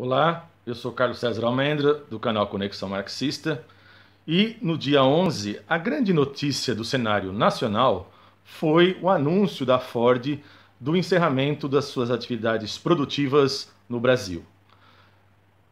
Olá, eu sou Carlos César Almendra, do canal Conexão Marxista, e no dia 11, a grande notícia do cenário nacional foi o anúncio da Ford do encerramento das suas atividades produtivas no Brasil.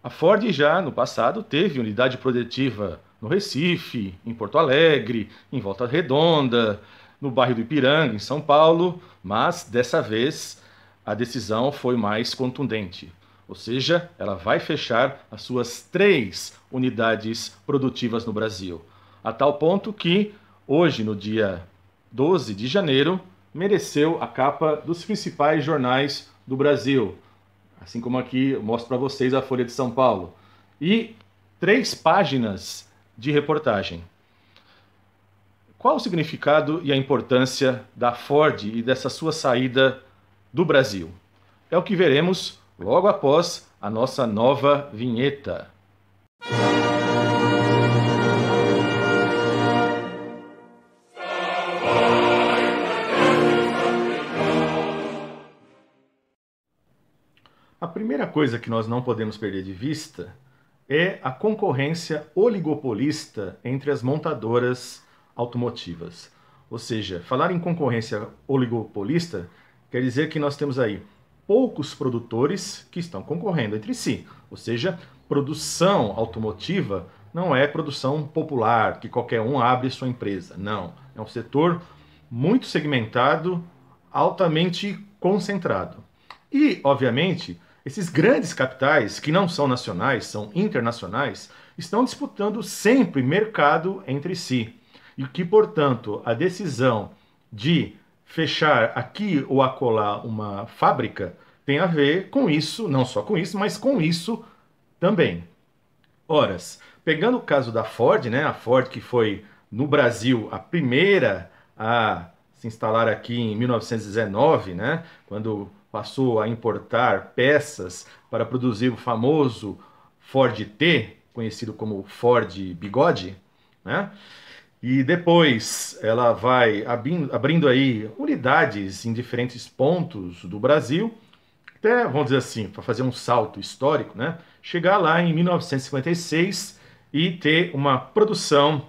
A Ford já no passado teve unidade produtiva no Recife, em Porto Alegre, em Volta Redonda, no bairro do Ipiranga, em São Paulo, mas dessa vez a decisão foi mais contundente ou seja, ela vai fechar as suas três unidades produtivas no Brasil. A tal ponto que, hoje, no dia 12 de janeiro, mereceu a capa dos principais jornais do Brasil. Assim como aqui eu mostro para vocês a Folha de São Paulo. E três páginas de reportagem. Qual o significado e a importância da Ford e dessa sua saída do Brasil? É o que veremos logo após a nossa nova vinheta. A primeira coisa que nós não podemos perder de vista é a concorrência oligopolista entre as montadoras automotivas. Ou seja, falar em concorrência oligopolista quer dizer que nós temos aí poucos produtores que estão concorrendo entre si. Ou seja, produção automotiva não é produção popular, que qualquer um abre sua empresa. Não. É um setor muito segmentado, altamente concentrado. E, obviamente, esses grandes capitais, que não são nacionais, são internacionais, estão disputando sempre mercado entre si. E que, portanto, a decisão de fechar aqui ou acolá uma fábrica tem a ver com isso, não só com isso, mas com isso também. Horas, pegando o caso da Ford, né, a Ford que foi no Brasil a primeira a se instalar aqui em 1919, né, quando passou a importar peças para produzir o famoso Ford T, conhecido como Ford Bigode, né? E depois ela vai abrindo, abrindo aí unidades em diferentes pontos do Brasil, até, vamos dizer assim, para fazer um salto histórico, né? Chegar lá em 1956 e ter uma produção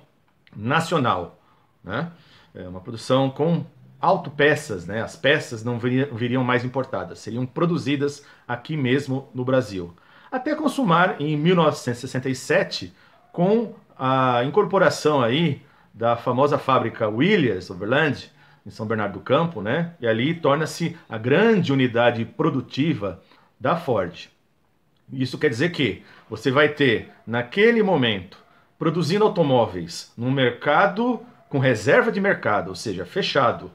nacional, né? É uma produção com autopeças, né? As peças não viriam mais importadas, seriam produzidas aqui mesmo no Brasil. Até consumar em 1967 com a incorporação aí da famosa fábrica Williams Overland, em São Bernardo do Campo, né? E ali torna-se a grande unidade produtiva da Ford. Isso quer dizer que você vai ter, naquele momento, produzindo automóveis num mercado com reserva de mercado, ou seja, fechado,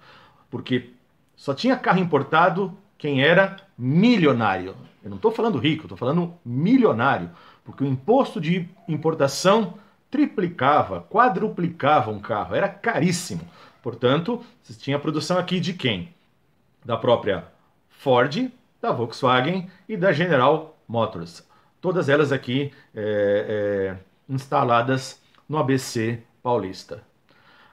porque só tinha carro importado quem era milionário. Eu não estou falando rico, estou falando milionário, porque o imposto de importação triplicava, quadruplicava um carro, era caríssimo. Portanto, você tinha produção aqui de quem? Da própria Ford, da Volkswagen e da General Motors. Todas elas aqui é, é, instaladas no ABC paulista.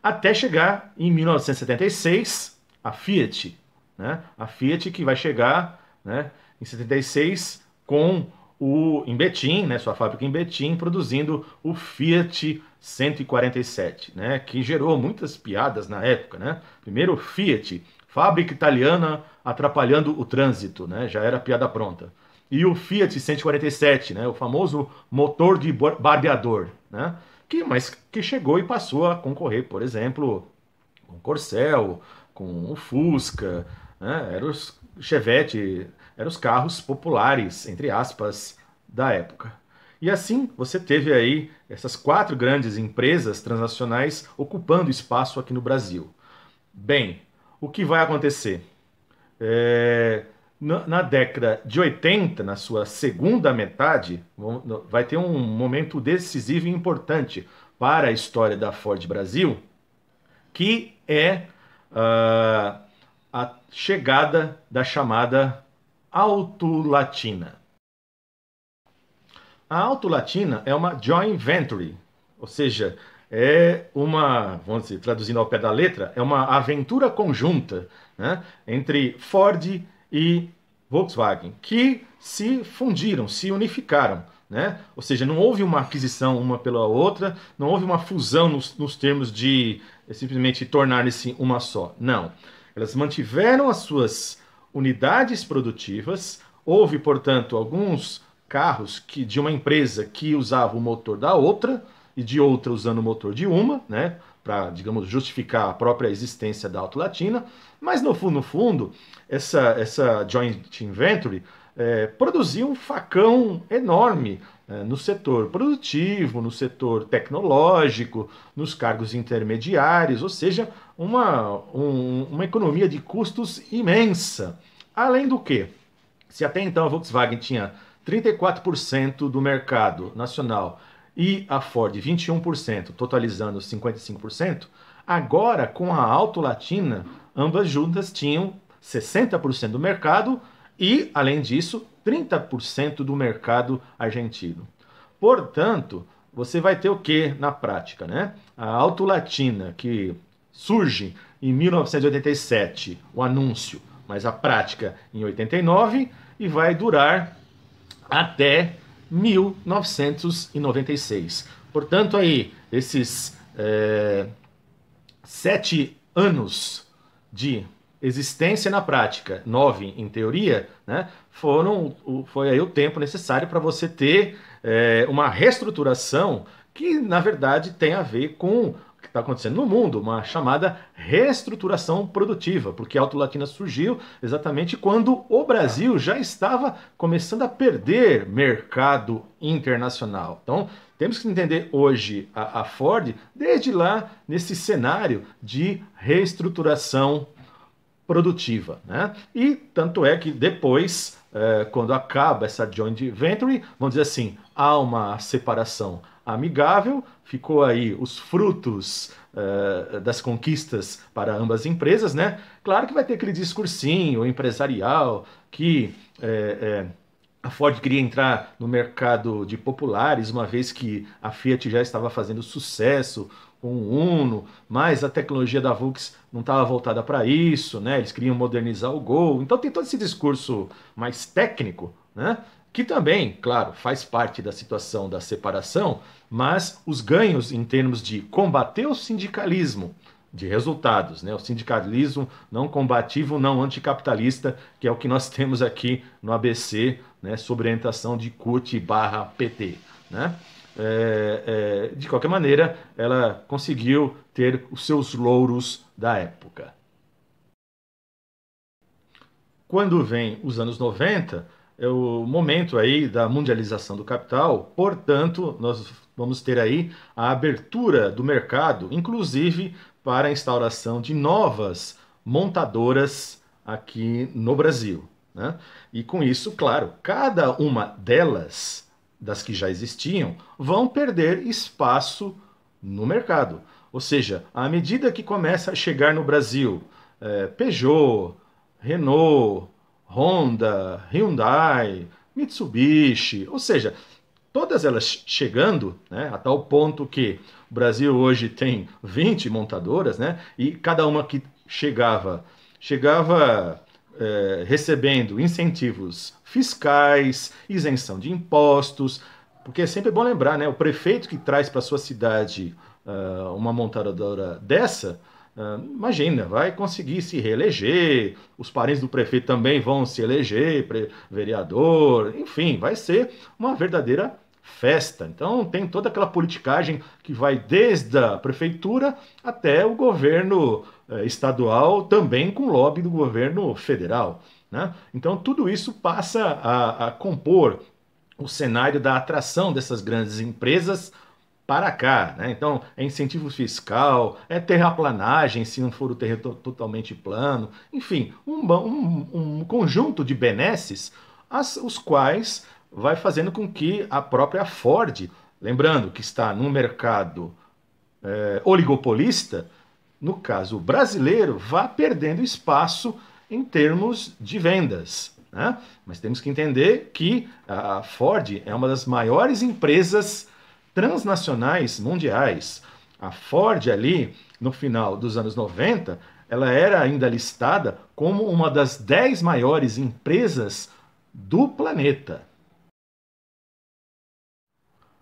Até chegar em 1976, a Fiat. Né? A Fiat que vai chegar né, em 76 com o, em Betim, né, sua fábrica em Betim, produzindo o Fiat 147, né, que gerou muitas piadas na época. Né? Primeiro, Fiat, fábrica italiana atrapalhando o trânsito, né, já era piada pronta. E o Fiat 147, né, o famoso motor de barbeador, né, que, mas que chegou e passou a concorrer, por exemplo, com o Corcel, com o Fusca, né, era os Chevette eram os carros populares, entre aspas, da época. E assim você teve aí essas quatro grandes empresas transnacionais ocupando espaço aqui no Brasil. Bem, o que vai acontecer? É, na, na, década de 80, na sua segunda metade, vai ter um momento decisivo e importante para a história da Ford Brasil, que é uh, a chegada da chamada Autolatina. A Autolatina é uma joint venture, ou seja, é uma, vamos dizer, traduzindo ao pé da letra, é uma aventura conjunta né, entre Ford e Volkswagen, que se fundiram, se unificaram. Né? Ou seja, não houve uma aquisição uma pela outra, não houve uma fusão nos, nos termos de simplesmente tornar-se uma só. Não. Elas mantiveram as suas unidades produtivas. Houve, portanto, alguns carros que de uma empresa que usava o motor da outra e de outra usando o motor de uma, né? Para, digamos, justificar a própria existência da Auto Latina. Mas no fundo, no fundo essa, essa joint venture é, produzia um facão enorme é, no setor produtivo, no setor tecnológico, nos cargos intermediários, ou seja, uma, um, uma economia de custos imensa. Além do que, se até então a Volkswagen tinha 34% do mercado nacional e a Ford 21%, totalizando 55%, agora com a Auto Latina, ambas juntas tinham 60% do mercado e, além disso, 30% do mercado argentino. Portanto, você vai ter o que na prática, né? A latina que surge em 1987, o anúncio, mas a prática em 89 e vai durar até 1996. Portanto, aí, esses é, sete anos de existência na prática, nove em teoria, né, foram, foi aí o tempo necessário para você ter é, uma reestruturação que, na verdade, tem a ver com o que está acontecendo no mundo, uma chamada reestruturação produtiva, porque a Autolatina surgiu exatamente quando o Brasil já estava começando a perder mercado internacional. Então, temos que entender hoje a, a Ford desde lá nesse cenário de reestruturação produtiva. Né? E tanto é que depois, é, quando acaba essa joint venture, vamos dizer assim, há uma separação amigável, ficou aí os frutos eh, das conquistas para ambas as empresas, né? Claro que vai ter aquele discursinho empresarial que é, é, a Ford queria entrar no mercado de populares, uma vez que a Fiat já estava fazendo sucesso com o Uno, mas a tecnologia da Vux não estava voltada para isso, né? Eles queriam modernizar o Gol. Então tem todo esse discurso mais técnico, né? Que também, claro, faz parte da situação da separação, mas os ganhos em termos de combater o sindicalismo de resultados, né? O sindicalismo não combativo, não anticapitalista, que é o que nós temos aqui no ABC, né? Sob orientação de CUT barra PT, né? É, é, de qualquer maneira, ela conseguiu ter os seus louros da época. Quando vem os anos 90, é o momento aí da mundialização do capital, portanto, nós vamos ter aí a abertura do mercado, inclusive para a instauração de novas montadoras aqui no Brasil. Né? E com isso, claro, cada uma delas, das que já existiam, vão perder espaço no mercado. Ou seja, à medida que começa a chegar no Brasil é, Peugeot, Renault, Honda, Hyundai, Mitsubishi, ou seja, todas elas chegando, né, a tal ponto que o Brasil hoje tem 20 montadoras, né, e cada uma que chegava, chegava é, recebendo incentivos fiscais, isenção de impostos, porque é sempre bom lembrar, né, o prefeito que traz para sua cidade uh, uma montadora dessa, uh, imagina, vai conseguir se reeleger, os parentes do prefeito também vão se eleger, vereador, enfim, vai ser uma verdadeira festa. Então tem toda aquela politicagem que vai desde a prefeitura até o governo eh, estadual, também com lobby do governo federal. Né? Então tudo isso passa a, a compor o cenário da atração dessas grandes empresas para cá. Né? Então, é incentivo fiscal, é terraplanagem, se não for o terreno totalmente plano, enfim, um, um, um conjunto de benesses as, os quais vai fazendo com que a própria Ford, lembrando que está num mercado é, oligopolista, no caso brasileiro, vá perdendo espaço em termos de vendas. Né? Mas temos que entender que a Ford é uma das maiores empresas transnacionais mundiais. A Ford ali, no final dos anos 90, ela era ainda listada como uma das 10 maiores empresas do planeta.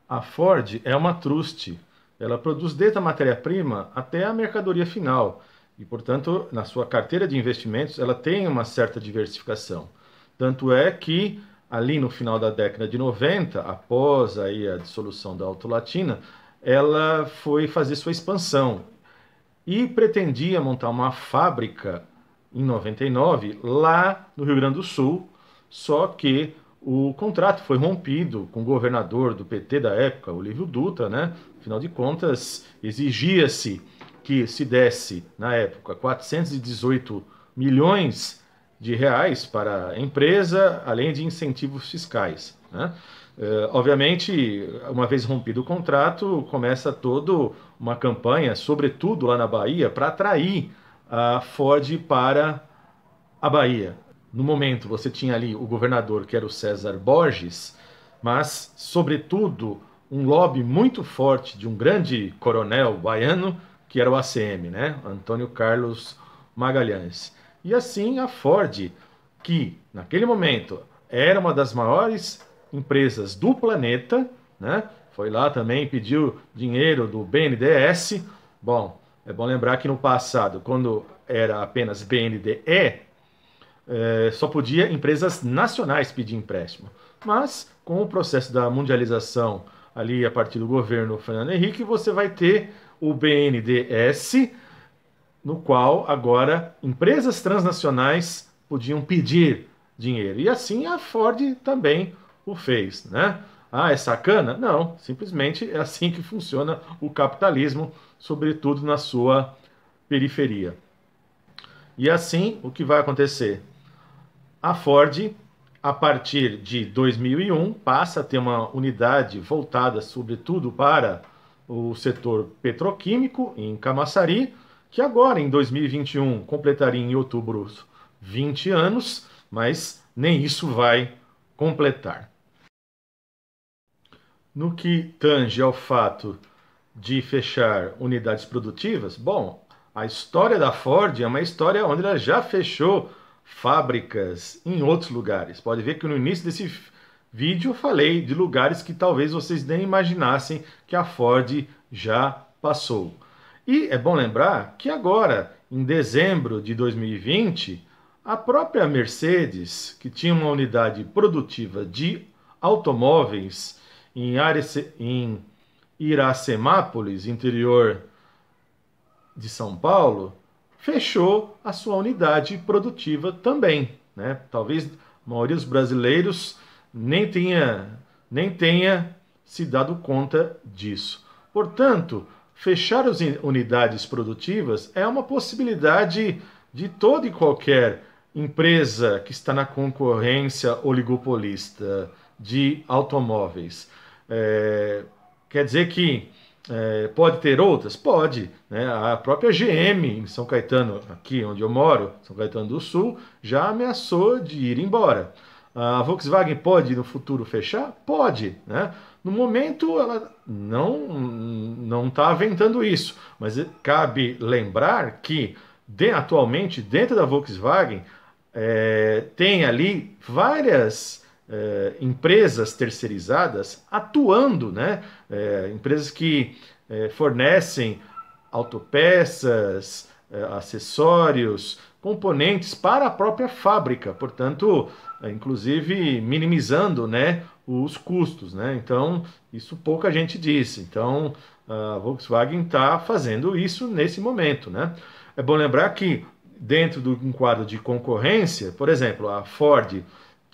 A Ford é uma truste. Ela produz desde a matéria-prima até a mercadoria final. E, portanto, na sua carteira de investimentos, ela tem uma certa diversificação. Tanto é que, ali no final da década de 90, após aí a dissolução da Auto Latina, ela foi fazer sua expansão e pretendia montar uma fábrica em 99 lá no Rio Grande do Sul, só que o contrato foi rompido com o governador do PT da época, Olívio Dutra, né? Afinal de contas, exigia-se que se desse, na época, 418 milhões de reais para a empresa, além de incentivos fiscais. Né? Eh, obviamente, uma vez rompido o contrato, começa toda uma campanha, sobretudo lá na Bahia, para atrair a Ford para a Bahia. No momento, você tinha ali o governador, que era o César Borges, mas, sobretudo, um lobby muito forte de um grande coronel baiano, que era o ACM, né? Antônio Carlos Magalhães. E assim a Ford, que naquele momento era uma das maiores empresas do planeta, né? Foi lá também, pediu dinheiro do BNDES. Bom, é bom lembrar que no passado, quando era apenas BNDE, é, só podia empresas nacionais pedir empréstimo. Mas com o processo da mundialização ali a partir do governo Fernando Henrique, você vai ter o BNDES, no qual agora empresas transnacionais podiam pedir dinheiro. E assim a Ford também o fez, né? Ah, é sacana? Não, simplesmente é assim que funciona o capitalismo, sobretudo na sua periferia. E assim, o que vai acontecer? a Ford, a partir de 2001, passa a ter uma unidade voltada, sobretudo, para o setor petroquímico em Camaçari, que agora em 2021 completaria em outubro 20 anos, mas nem isso vai completar. No que tange ao fato de fechar unidades produtivas, bom, a história da Ford é uma história onde ela já fechou fábricas em outros lugares. Pode ver que no início desse vídeo eu falei de lugares que talvez vocês nem imaginassem que a Ford já passou. E é bom lembrar que agora, em dezembro de 2020, a própria Mercedes, que tinha uma unidade produtiva de automóveis em, Arece, em Iracemápolis, interior de São Paulo, fechou a sua unidade produtiva também. Né? Talvez a maioria dos brasileiros nem tenha, nem tenha se dado conta disso. Portanto, fechar as unidades produtivas é uma possibilidade de toda e qualquer empresa que está na concorrência oligopolista de automóveis. É, quer dizer que é, pode ter outras? Pode. Né? A própria GM em São Caetano, aqui onde eu moro, São Caetano do Sul, já ameaçou de ir embora. A Volkswagen pode no futuro fechar? Pode. Né? No momento, ela não está aventando isso, mas cabe lembrar que de, atualmente, dentro da Volkswagen, é, tem ali várias eh, empresas terceirizadas atuando, né? Eh, empresas que eh, fornecem autopeças, acessórios, componentes para a própria fábrica, portanto, inclusive minimizando, né, os custos, né? Então, isso pouca gente disse. Então, a Volkswagen está fazendo isso nesse momento, né? É bom lembrar que dentro de um quadro de concorrência, por exemplo, a Ford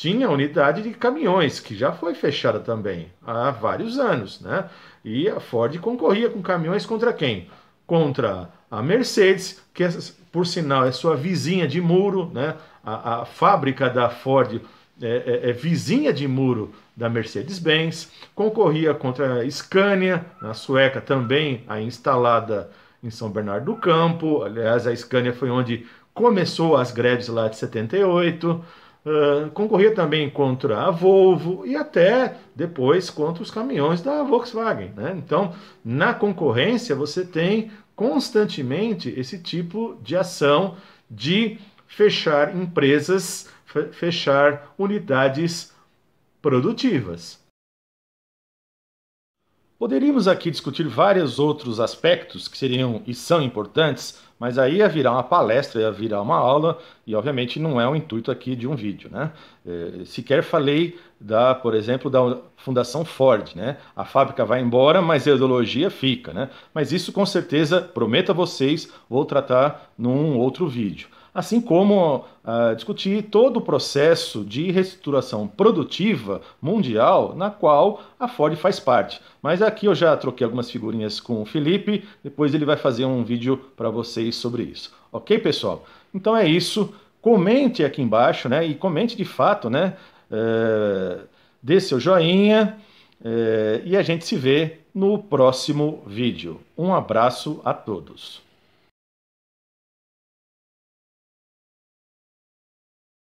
tinha unidade de caminhões, que já foi fechada também há vários anos, né? E a Ford concorria com caminhões contra quem? Contra a Mercedes, que é, por sinal é sua vizinha de muro, né? A, a fábrica da Ford é, é, é vizinha de muro da Mercedes-Benz, concorria contra a Scania, na Sueca também, a instalada em São Bernardo do Campo. Aliás, a Scania foi onde começou as greves lá de 78 ah, concorria também contra a Volvo e até depois contra os caminhões da Volkswagen. Né? Então, na concorrência, você tem constantemente esse tipo de ação de fechar empresas, fechar unidades produtivas. Poderíamos aqui discutir vários outros aspectos que seriam e são importantes, mas aí ia virar uma palestra, ia virar uma aula, e obviamente não é o intuito aqui de um vídeo. Né? É, sequer falei, da, por exemplo, da Fundação Ford. Né? A fábrica vai embora, mas a ideologia fica. Né? Mas isso com certeza, prometo a vocês, vou tratar num outro vídeo assim como uh, discutir todo o processo de reestruturação produtiva mundial na qual a Ford faz parte. Mas aqui eu já troquei algumas figurinhas com o Felipe, depois ele vai fazer um vídeo para vocês sobre isso. Ok, pessoal? Então é isso. Comente aqui embaixo, né? E comente de fato, né? É... Dê seu joinha é... e a gente se vê no próximo vídeo. Um abraço a todos.